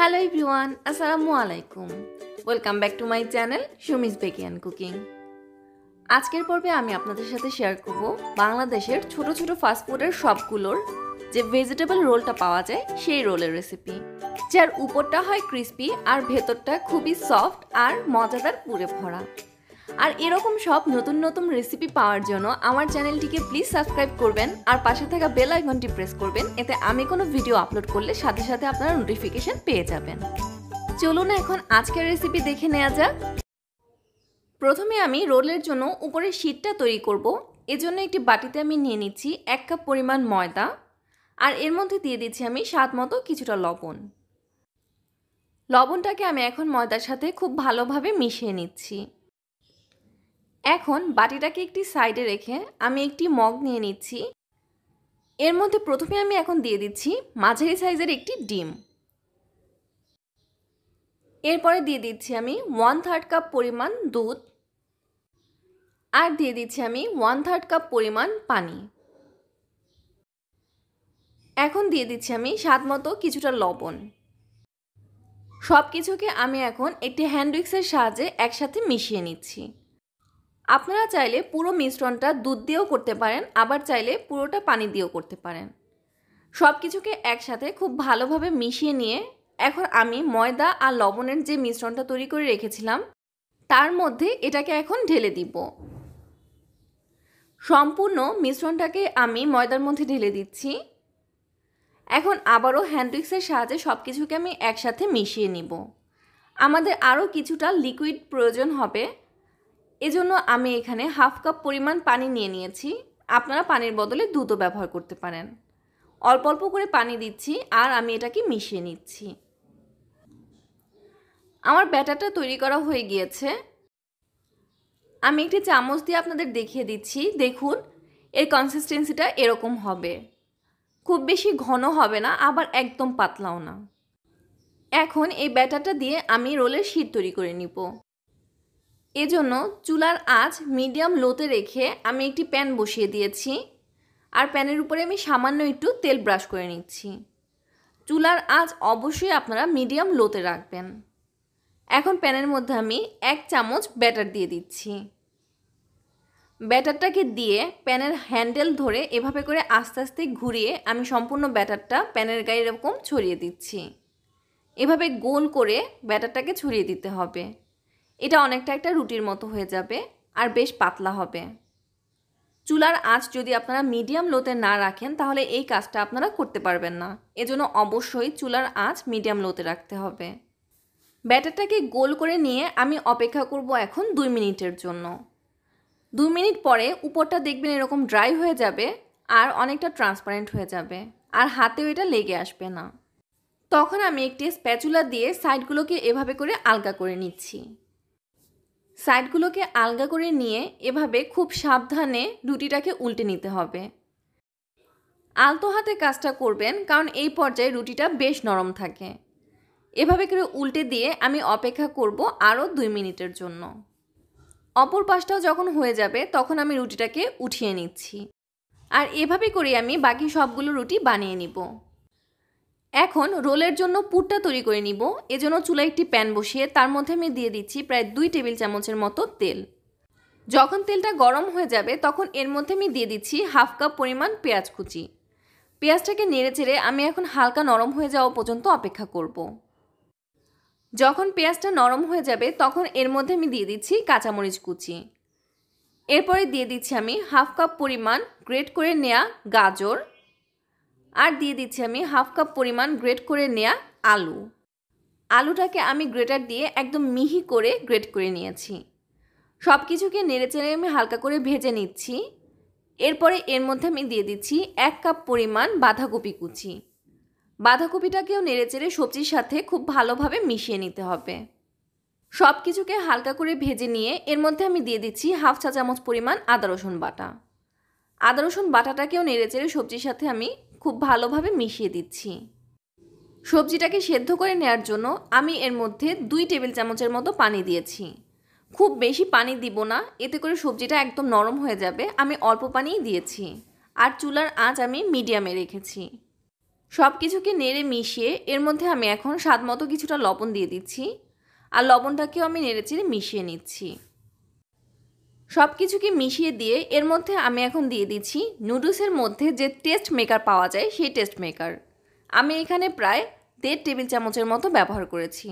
Hello everyone আসসালামু আলাইকুম welcome back to my channel সুমিস বেকিয়ান কুকিং আজকের পর্বে আমি আপনাদের সাথে শেয়ার করব বাংলাদেশের ছোট ছোট ফাস্টফুডের সবগুলোর যে ভেজিটেবল রোলটা পাওয়া যায় সেই রোলের রেসিপি যার উপরটা হয় ক্রিস্পি আর ভেতরটা খুবই সফট আর মজাদার পুরে ভরা আর এরকম সব নতুন নতুন রেসিপি পাওয়ার জন্য আমার চ্যানেলটিকে প্লিজ সাবস্ক্রাইব করবেন আর পাশে থাকা বেল আইকনটি প্রেস করবেন এতে আমি কোনো ভিডিও আপলোড করলে সাথে সাথে আপনারা নোটিফিকেশন পেয়ে যাবেন চলুন এখন আজকের রেসিপি দেখে নেওয়া যাক প্রথমে আমি রোলের জন্য উপরের শীটটা তৈরি করব এজন্য একটি বাটিতে আমি নিয়ে নিচ্ছি এক কাপ পরিমাণ ময়দা আর এর মধ্যে দিয়ে দিচ্ছি আমি স্বাদ মতো কিছুটা লবণ লবণটাকে আমি এখন ময়দার সাথে খুব ভালোভাবে মিশিয়ে নিচ্ছি এখন বাটিটাকে একটি সাইডে রেখে আমি একটি মগ নিয়ে নিচ্ছি এর মধ্যে প্রথমে আমি এখন দিয়ে দিচ্ছি মাঝারি সাইজের একটি ডিম এরপরে দিয়ে দিচ্ছি আমি ওয়ান থার্ড কাপ পরিমাণ দুধ আর দিয়ে দিচ্ছি আমি ওয়ান থার্ড কাপ পরিমাণ পানি এখন দিয়ে দিচ্ছি আমি স্বাদ মতো কিছুটা লবণ সব কিছুকে আমি এখন একটি হ্যান্ডউইক্সের সাহায্যে একসাথে মিশিয়ে নিচ্ছি আপনারা চাইলে পুরো মিশ্রণটা দুধ দিয়েও করতে পারেন আবার চাইলে পুরোটা পানি দিয়েও করতে পারেন সব কিছুকে একসাথে খুব ভালোভাবে মিশিয়ে নিয়ে এখন আমি ময়দা আর লবণের যে মিশ্রণটা তৈরি করে রেখেছিলাম তার মধ্যে এটাকে এখন ঢেলে দিব সম্পূর্ণ মিশ্রণটাকে আমি ময়দার মধ্যে ঢেলে দিচ্ছি এখন আবারও হ্যান্ডউইক্সের সাহায্যে সব কিছুকে আমি একসাথে মিশিয়ে নিব আমাদের আরও কিছুটা লিকুইড প্রয়োজন হবে এজন্য আমি এখানে হাফ কাপ পরিমাণ পানি নিয়ে নিয়েছি আপনারা পানির বদলে দুধও ব্যবহার করতে পারেন অল্প অল্প করে পানি দিচ্ছি আর আমি এটাকে মিশিয়ে নিচ্ছি আমার ব্যাটারটা তৈরি করা হয়ে গিয়েছে আমি একটি চামচ দিয়ে আপনাদের দেখিয়ে দিচ্ছি দেখুন এর কনসিস্টেন্সিটা এরকম হবে খুব বেশি ঘন হবে না আবার একদম পাতলাও না এখন এই ব্যাটারটা দিয়ে আমি রোলের শীত তৈরি করে নিব এজন্য চুলার আঁচ মিডিয়াম লোতে রেখে আমি একটি প্যান বসিয়ে দিয়েছি আর প্যানের উপরে আমি সামান্য একটু তেল ব্রাশ করে নিচ্ছি চুলার আঁচ অবশ্যই আপনারা মিডিয়াম লোতে রাখবেন এখন প্যানের মধ্যে আমি এক চামচ ব্যাটার দিয়ে দিচ্ছি ব্যাটারটাকে দিয়ে প্যানের হ্যান্ডেল ধরে এভাবে করে আস্তে আস্তে ঘুরিয়ে আমি সম্পূর্ণ ব্যাটারটা প্যানের গায়ে এরকম ছড়িয়ে দিচ্ছি এভাবে গোল করে ব্যাটারটাকে ছড়িয়ে দিতে হবে এটা অনেকটা একটা রুটির মতো হয়ে যাবে আর বেশ পাতলা হবে চুলার আঁচ যদি আপনারা মিডিয়াম লোতে না রাখেন তাহলে এই কাজটা আপনারা করতে পারবেন না এজন্য অবশ্যই চুলার আঁচ মিডিয়াম লোতে রাখতে হবে ব্যাটারটাকে গোল করে নিয়ে আমি অপেক্ষা করব এখন দুই মিনিটের জন্য দুই মিনিট পরে উপরটা দেখবেন এরকম ড্রাই হয়ে যাবে আর অনেকটা ট্রান্সপারেন্ট হয়ে যাবে আর হাতেও এটা লেগে আসবে না তখন আমি একটি স্প্যাচুলা দিয়ে সাইডগুলোকে এভাবে করে আলগা করে নিচ্ছি সাইডগুলোকে আলগা করে নিয়ে এভাবে খুব সাবধানে রুটিটাকে উল্টে নিতে হবে আলতো হাতে কাজটা করবেন কারণ এই পর্যায়ে রুটিটা বেশ নরম থাকে এভাবে করে উল্টে দিয়ে আমি অপেক্ষা করব আরও দুই মিনিটের জন্য অপর পাশটাও যখন হয়ে যাবে তখন আমি রুটিটাকে উঠিয়ে নিচ্ছি আর এভাবে করে আমি বাকি সবগুলো রুটি বানিয়ে নিব এখন রোলের জন্য পুরটা তৈরি করে নিব এজন্য চুলায় একটি প্যান বসিয়ে তার মধ্যে আমি দিয়ে দিচ্ছি প্রায় দুই টেবিল চামচের মতো তেল যখন তেলটা গরম হয়ে যাবে তখন এর মধ্যে আমি দিয়ে দিচ্ছি হাফ কাপ পরিমাণ পেঁয়াজ কুচি পেঁয়াজটাকে নেড়ে চেড়ে আমি এখন হালকা নরম হয়ে যাওয়া পর্যন্ত অপেক্ষা করব। যখন পেঁয়াজটা নরম হয়ে যাবে তখন এর মধ্যে আমি দিয়ে দিচ্ছি কাঁচামরিচ কুচি এরপরে দিয়ে দিচ্ছি আমি হাফ কাপ পরিমাণ গ্রেট করে নেয়া গাজর আর দিয়ে দিচ্ছি আমি হাফ কাপ পরিমাণ গ্রেট করে নেয়া আলু আলুটাকে আমি গ্রেটার দিয়ে একদম মিহি করে গ্রেট করে নিয়েছি সব কিছুকে নেড়ে চেড়ে আমি হালকা করে ভেজে নিচ্ছি এরপরে এর মধ্যে আমি দিয়ে দিচ্ছি এক কাপ পরিমাণ বাঁধাকপি কুচি বাঁধাকপিটাকেও নেড়ে চেড়ে সবজির সাথে খুব ভালোভাবে মিশিয়ে নিতে হবে সব কিছুকে হালকা করে ভেজে নিয়ে এর মধ্যে আমি দিয়ে দিচ্ছি হাফ চা চামচ পরিমাণ আদা রসুন বাটা আদা রসুন বাটাটাকেও নেড়ে চেড়ে সবজির সাথে আমি খুব ভালোভাবে মিশিয়ে দিচ্ছি সবজিটাকে সেদ্ধ করে নেওয়ার জন্য আমি এর মধ্যে দুই টেবিল চামচের মতো পানি দিয়েছি খুব বেশি পানি দিব না এতে করে সবজিটা একদম নরম হয়ে যাবে আমি অল্প পানিই দিয়েছি আর চুলার আঁচ আমি মিডিয়ামে রেখেছি সব কিছুকে নেড়ে মিশিয়ে এর মধ্যে আমি এখন স্বাদ মতো কিছুটা লবণ দিয়ে দিচ্ছি আর লবণটাকেও আমি নেড়ে চেড়ে মিশিয়ে নিচ্ছি সব কিছুকে মিশিয়ে দিয়ে এর মধ্যে আমি এখন দিয়ে দিচ্ছি নুডলসের মধ্যে যে টেস্ট মেকার পাওয়া যায় সেই টেস্ট মেকার আমি এখানে প্রায় দেড় টেবিল চামচের মতো ব্যবহার করেছি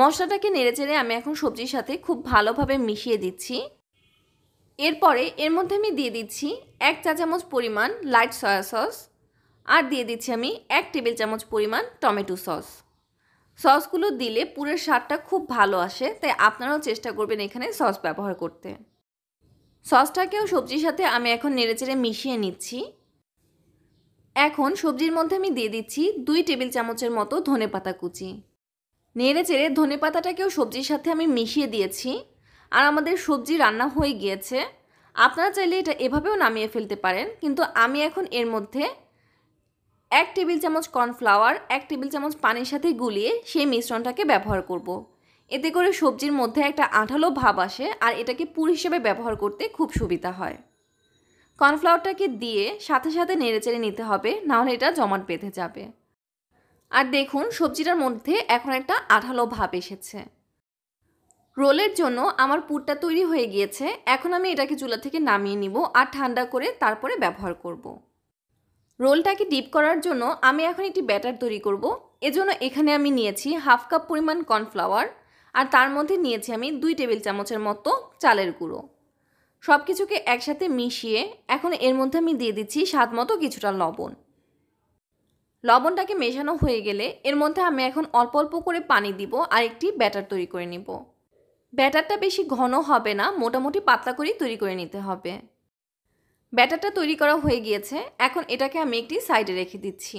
মশলাটাকে নেড়ে চেড়ে আমি এখন সবজির সাথে খুব ভালোভাবে মিশিয়ে দিচ্ছি এরপরে এর মধ্যে আমি দিয়ে দিচ্ছি এক চা চামচ পরিমাণ লাইট সয়া সস আর দিয়ে দিচ্ছি আমি এক টেবিল চামচ পরিমাণ টমেটো সস সসগুলো দিলে পুরের স্বাদটা খুব ভালো আসে তাই আপনারাও চেষ্টা করবেন এখানে সস ব্যবহার করতে সসটাকেও সবজির সাথে আমি এখন নেড়েচেড়ে মিশিয়ে নিচ্ছি এখন সবজির মধ্যে আমি দিয়ে দিচ্ছি দুই টেবিল চামচের মতো ধনে পাতা কুচি নেড়ে চেড়ে ধনে পাতাটাকেও সবজির সাথে আমি মিশিয়ে দিয়েছি আর আমাদের সবজি রান্না হয়ে গিয়েছে আপনারা চাইলে এটা এভাবেও নামিয়ে ফেলতে পারেন কিন্তু আমি এখন এর মধ্যে এক টেবিল চামচ কর্নফ্লাওয়ার এক টেবিল চামচ পানির সাথে গুলিয়ে সেই মিশ্রণটাকে ব্যবহার করব এতে করে সবজির মধ্যে একটা আঠালো ভাব আসে আর এটাকে পুর হিসেবে ব্যবহার করতে খুব সুবিধা হয় কর্নফ্লাওয়ারটাকে দিয়ে সাথে সাথে নেড়েচেড়ে নিতে হবে নাহলে এটা জমাট বেঁধে যাবে আর দেখুন সবজিটার মধ্যে এখন একটা আঠালো ভাব এসেছে রোলের জন্য আমার পুরটা তৈরি হয়ে গিয়েছে এখন আমি এটাকে চুলা থেকে নামিয়ে নিব আর ঠান্ডা করে তারপরে ব্যবহার করব। রোলটাকে ডিপ করার জন্য আমি এখন একটি ব্যাটার তৈরি করব। এজন্য এখানে আমি নিয়েছি হাফ কাপ পরিমাণ কর্নফ্লাওয়ার আর তার মধ্যে নিয়েছি আমি দুই টেবিল চামচের মতো চালের গুঁড়ো সব কিছুকে একসাথে মিশিয়ে এখন এর মধ্যে আমি দিয়ে দিচ্ছি স্বাদ মতো কিছুটা লবণ লবণটাকে মেশানো হয়ে গেলে এর মধ্যে আমি এখন অল্প অল্প করে পানি দিব আর একটি ব্যাটার তৈরি করে নিব ব্যাটারটা বেশি ঘন হবে না মোটামুটি পাতলা করেই তৈরি করে নিতে হবে ব্যাটারটা তৈরি করা হয়ে গিয়েছে এখন এটাকে আমি একটি সাইডে রেখে দিচ্ছি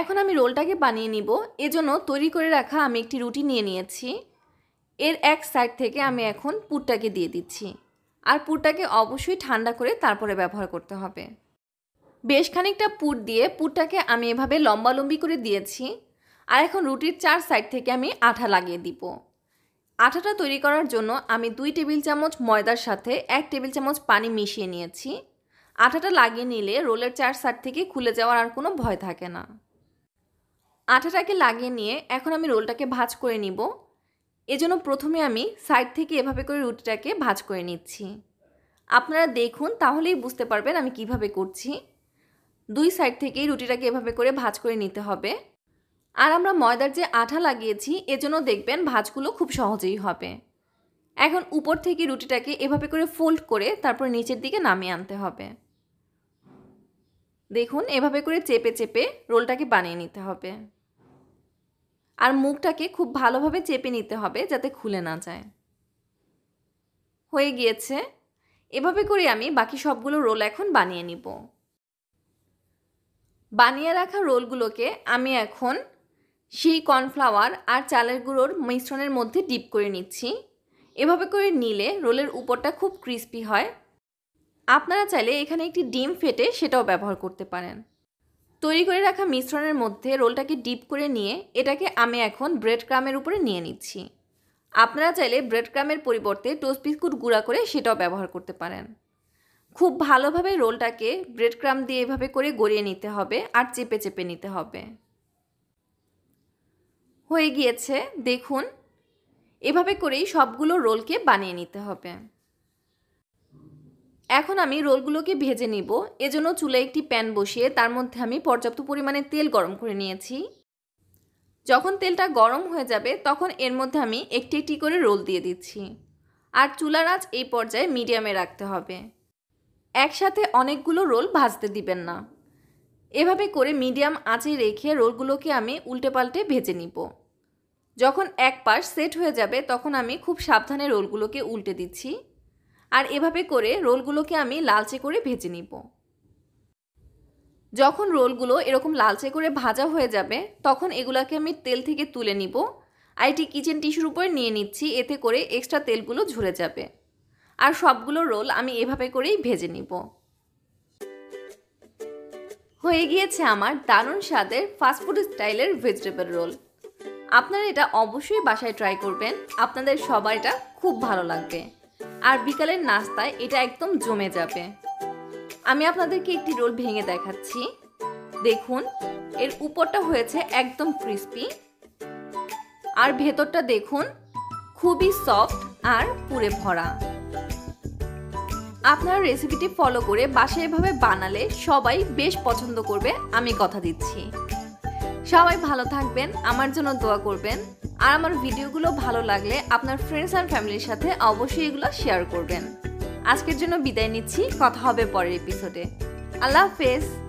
এখন আমি রোলটাকে বানিয়ে নিব এজন্য তৈরি করে রাখা আমি একটি রুটি নিয়ে নিয়েছি এর এক সাইড থেকে আমি এখন পুরটাকে দিয়ে দিচ্ছি আর পুরটাকে অবশ্যই ঠান্ডা করে তারপরে ব্যবহার করতে হবে বেশ খানিকটা পুর দিয়ে পুরটাকে আমি এভাবে লম্বালম্বি করে দিয়েছি আর এখন রুটির চার সাইড থেকে আমি আঠা লাগিয়ে দিব আঠাটা তৈরি করার জন্য আমি দুই টেবিল চামচ ময়দার সাথে এক টেবিল চামচ পানি মিশিয়ে নিয়েছি আঠাটা লাগিয়ে নিলে রোলের চার সাইড থেকে খুলে যাওয়ার আর কোনো ভয় থাকে না আটাটাকে লাগিয়ে নিয়ে এখন আমি রোলটাকে ভাজ করে নিব এজন্য প্রথমে আমি সাইড থেকে এভাবে করে রুটিটাকে ভাজ করে নিচ্ছি আপনারা দেখুন তাহলেই বুঝতে পারবেন আমি কিভাবে করছি দুই সাইড থেকেই রুটিটাকে এভাবে করে ভাজ করে নিতে হবে আর আমরা ময়দার যে আঠা লাগিয়েছি এজন্য দেখবেন ভাজগুলো খুব সহজেই হবে এখন উপর থেকে রুটিটাকে এভাবে করে ফোল্ড করে তারপর নিচের দিকে নামিয়ে আনতে হবে দেখুন এভাবে করে চেপে চেপে রোলটাকে বানিয়ে নিতে হবে আর মুখটাকে খুব ভালোভাবে চেপে নিতে হবে যাতে খুলে না যায় হয়ে গিয়েছে এভাবে করে আমি বাকি সবগুলো রোল এখন বানিয়ে নিব বানিয়ে রাখা রোলগুলোকে আমি এখন সেই কর্নফ্লাওয়ার আর চালের গুঁড়োর মিশ্রণের মধ্যে ডিপ করে নিচ্ছি এভাবে করে নিলে রোলের উপরটা খুব ক্রিস্পি হয় আপনারা চাইলে এখানে একটি ডিম ফেটে সেটাও ব্যবহার করতে পারেন তৈরি করে রাখা মিশ্রণের মধ্যে রোলটাকে ডিপ করে নিয়ে এটাকে আমি এখন ব্রেড ক্রামের উপরে নিয়ে নিচ্ছি আপনারা চাইলে ব্রেড ক্রামের পরিবর্তে টোস্ট বিস্কুট গুঁড়া করে সেটাও ব্যবহার করতে পারেন খুব ভালোভাবে রোলটাকে ব্রেড ক্রাম দিয়ে এভাবে করে গড়িয়ে নিতে হবে আর চেপে চেপে নিতে হবে হয়ে গিয়েছে দেখুন এভাবে করেই সবগুলো রোলকে বানিয়ে নিতে হবে এখন আমি রোলগুলোকে ভেজে নিব এজন্য চুলে একটি প্যান বসিয়ে তার মধ্যে আমি পর্যাপ্ত পরিমাণে তেল গরম করে নিয়েছি যখন তেলটা গরম হয়ে যাবে তখন এর মধ্যে আমি একটি একটি করে রোল দিয়ে দিচ্ছি আর চুলার আঁচ এই পর্যায়ে মিডিয়ামে রাখতে হবে একসাথে অনেকগুলো রোল ভাজতে দিবেন না এভাবে করে মিডিয়াম আঁচে রেখে রোলগুলোকে আমি উল্টে পাল্টে ভেজে নিব যখন এক পাশ সেট হয়ে যাবে তখন আমি খুব সাবধানে রোলগুলোকে উল্টে দিচ্ছি আর এভাবে করে রোলগুলোকে আমি লালচে করে ভেজে নিব যখন রোলগুলো এরকম লালচে করে ভাজা হয়ে যাবে তখন এগুলাকে আমি তেল থেকে তুলে নিব আইটি কিচেন টিস্যুর উপরে নিয়ে নিচ্ছি এতে করে এক্সট্রা তেলগুলো ঝরে যাবে আর সবগুলো রোল আমি এভাবে করেই ভেজে নিব হয়ে গিয়েছে আমার দারুণ স্বাদের ফাস্টফুড স্টাইলের ভেজিটেবল রোল আপনারা এটা অবশ্যই বাসায় ট্রাই করবেন আপনাদের সবার এটা খুব ভালো লাগবে আর বিকালের নাস্তায় এটা একদম জমে যাবে আমি আপনাদেরকে একটি রোল ভেঙে দেখাচ্ছি দেখুন এর উপরটা হয়েছে একদম ক্রিস্পি আর ভেতরটা দেখুন খুবই সফট আর পুরে ভরা আপনারা রেসিপিটি ফলো করে বাসায় এভাবে বানালে সবাই বেশ পছন্দ করবে আমি কথা দিচ্ছি সবাই ভালো থাকবেন আমার জন্য দোয়া করবেন আর আমার ভিডিওগুলো ভালো লাগলে আপনার ফ্রেন্ডস অ্যান্ড ফ্যামিলির সাথে অবশ্যই এগুলো শেয়ার করবেন আজকের জন্য বিদায় নিচ্ছি কথা হবে পরের এপিসোডে আল্লাহ হাফেজ